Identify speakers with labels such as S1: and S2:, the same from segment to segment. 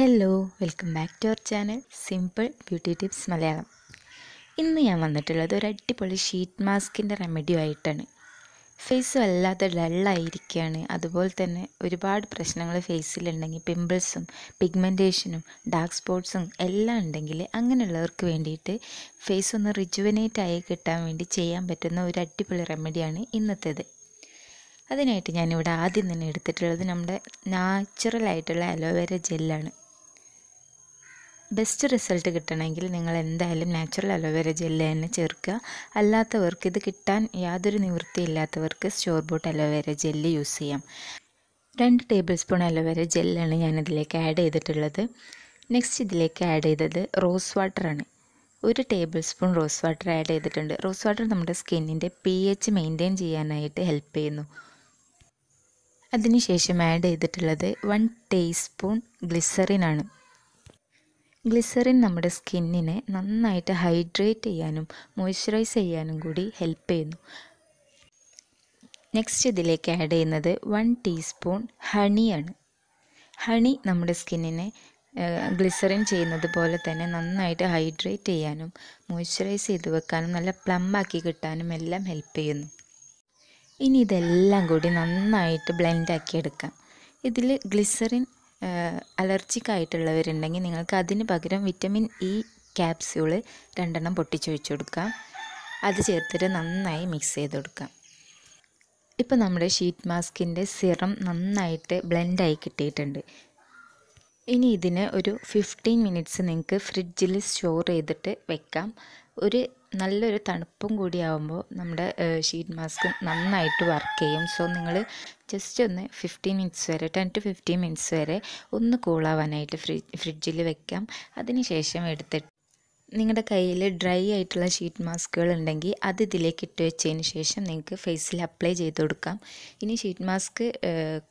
S1: hello welcome back to our channel simple beauty tips Malayalam ഇന്ന് ഞാൻ വന്നിട്ടുള്ളത് ഒരു അടിപൊളി ഷീറ്റ് മാസ്കിൻ്റെ റെമഡി ആയിട്ടാണ് ഫേസ് വല്ലാതെ ഡള്ളായിരിക്കുകയാണ് അതുപോലെ തന്നെ ഒരുപാട് പ്രശ്നങ്ങൾ ഫേസിലുണ്ടെങ്കിൽ പിമ്പിൾസും പിഗ്മെൻറ്റേഷനും ഡാർക്ക് സ്പോട്ട്സും എല്ലാം ഉണ്ടെങ്കിൽ അങ്ങനെയുള്ളവർക്ക് വേണ്ടിയിട്ട് ഫേസ് ഒന്ന് റിജുവനേറ്റ് ആയി കിട്ടാൻ വേണ്ടി ചെയ്യാൻ പറ്റുന്ന ഒരു അടിപൊളി റെമഡിയാണ് ഇന്നത്തേത് അതിനായിട്ട് ഞാനിവിടെ ആദ്യം തന്നെ എടുത്തിട്ടുള്ളത് നമ്മുടെ നാച്ചുറലായിട്ടുള്ള അലോവേര ജെല്ലാണ് ബെസ്റ്റ് റിസൾട്ട് കിട്ടണമെങ്കിൽ നിങ്ങൾ എന്തായാലും നാച്ചുറൽ അലോവേര ജെല്ല് തന്നെ ചേർക്കുക അല്ലാത്തവർക്ക് ഇത് കിട്ടാൻ യാതൊരു നിവൃത്തിയില്ലാത്തവർക്ക് store bought aloe vera gel use ചെയ്യാം രണ്ട് ടേബിൾ സ്പൂൺ അലോവേര ജെല്ലാണ് ഞാനിതിലേക്ക് ആഡ് ചെയ്തിട്ടുള്ളത് നെക്സ്റ്റ് ഇതിലേക്ക് ആഡ് ചെയ്തത് റോസ് വാട്ടറാണ് ഒരു tablespoon rose water add ചെയ്തിട്ടുണ്ട് റോസ് വാട്ടർ നമ്മുടെ സ്കിന്നിൻ്റെ പി എച്ച് മെയിൻറ്റെയിൻ ചെയ്യാനായിട്ട് ഹെൽപ്പ് ചെയ്യുന്നു അതിനുശേഷം ആഡ് ചെയ്തിട്ടുള്ളത് വൺ ടീസ്പൂൺ ഗ്ലിസറിനാണ് ഗ്ലിസറിൻ നമ്മുടെ സ്കിന്നിനെ നന്നായിട്ട് ഹൈഡ്രേറ്റ് ചെയ്യാനും മോയ്സ്ചറൈസ് ചെയ്യാനും കൂടി ഹെൽപ്പ് ചെയ്യുന്നു നെക്സ്റ്റ് ഇതിലേക്ക് ആഡ് ചെയ്യുന്നത് വൺ ടീസ്പൂൺ ഹണിയാണ് ഹണി നമ്മുടെ സ്കിന്നിനെ ഗ്ലിസറിൻ ചെയ്യുന്നത് പോലെ തന്നെ നന്നായിട്ട് ഹൈഡ്രേറ്റ് ചെയ്യാനും മോയ്സ്ചറൈസ് ചെയ്ത് വെക്കാനും നല്ല പ്ലംബാക്കി കിട്ടാനും എല്ലാം ഹെൽപ്പ് ചെയ്യുന്നു ഇനി ഇതെല്ലാം കൂടി നന്നായിട്ട് ബ്ലെൻഡാക്കി എടുക്കാം ഇതിൽ ഗ്ലിസറിൻ അലർജിക് ആയിട്ടുള്ളവരുണ്ടെങ്കിൽ നിങ്ങൾക്ക് അതിന് പകരം വിറ്റമിൻ ഇ ക്യാപ്സ്യൂള് രണ്ടെണ്ണം പൊട്ടിച്ചൊഴിച്ചു കൊടുക്കാം അത് ചേർത്തിട്ട് നന്നായി മിക്സ് ചെയ്ത് കൊടുക്കാം ഇപ്പോൾ നമ്മുടെ ഷീറ്റ് മാസ്കിൻ്റെ സിറം നന്നായിട്ട് ബ്ലെൻഡായി കിട്ടിയിട്ടുണ്ട് ഇനി ഇതിനെ ഒരു ഫിഫ്റ്റീൻ മിനിറ്റ്സ് നിങ്ങൾക്ക് ഫ്രിഡ്ജിൽ സ്റ്റോർ ചെയ്തിട്ട് വെക്കാം ഒരു നല്ലൊരു തണുപ്പും കൂടിയാവുമ്പോൾ നമ്മുടെ ഷീറ്റ് മാസ്ക് നന്നായിട്ട് വർക്ക് ചെയ്യും സോ നിങ്ങൾ ജസ്റ്റ് ഒന്ന് ഫിഫ്റ്റീൻ മിനിറ്റ്സ് വരെ ടെൻ ടു ഫിഫ്റ്റീൻ മിനിറ്റ്സ് വരെ ഒന്ന് കൂളാവാനായിട്ട് ഫ്രിഡ്ജിൽ വെക്കാം ശേഷം എടുത്തിട്ട് നിങ്ങളുടെ കയ്യിൽ ഡ്രൈ ആയിട്ടുള്ള ഷീറ്റ് മാസ്കുകൾ ഉണ്ടെങ്കിൽ അത് ഇതിലേക്ക് ഇട്ട് വെച്ചതിന് ശേഷം നിങ്ങൾക്ക് ഫേസിൽ അപ്ലൈ ചെയ്ത് കൊടുക്കാം ഇനി ഷീറ്റ് മാസ്ക്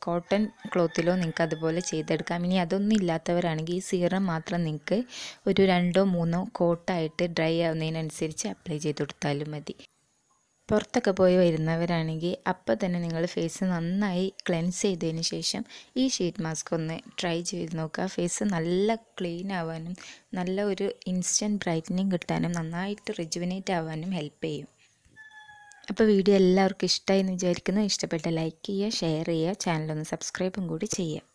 S1: കോട്ടൺ ക്ലോത്തിലോ നിങ്ങൾക്ക് അതുപോലെ ചെയ്തെടുക്കാം ഇനി അതൊന്നും ഇല്ലാത്തവരാണെങ്കിൽ ഈ സീറം മാത്രം നിങ്ങൾക്ക് ഒരു രണ്ടോ മൂന്നോ കോട്ടായിട്ട് ഡ്രൈ ആവുന്നതിനനുസരിച്ച് അപ്ലൈ ചെയ്ത് കൊടുത്താലും മതി പുറത്തൊക്കെ പോയി വരുന്നവരാണെങ്കിൽ അപ്പം തന്നെ നിങ്ങൾ ഫേസ് നന്നായി ക്ലെൻസ് ചെയ്തതിന് ശേഷം ഈ ഷീറ്റ് മാസ്ക് ഒന്ന് ട്രൈ ചെയ്ത് നോക്കുക ഫേസ് നല്ല ക്ലീൻ ആവാനും നല്ല ഒരു ഇൻസ്റ്റൻറ്റ് ബ്രൈറ്റനിങ് കിട്ടാനും നന്നായിട്ട് റിജുവിനേറ്റ് ആവാനും ഹെൽപ്പ് ചെയ്യും അപ്പോൾ വീഡിയോ എല്ലാവർക്കും ഇഷ്ടമായി എന്ന് വിചാരിക്കുന്നു ഇഷ്ടപ്പെട്ട ലൈക്ക് ചെയ്യുക ഷെയർ ചെയ്യുക ചാനലൊന്ന് സബ്സ്ക്രൈബും കൂടി ചെയ്യുക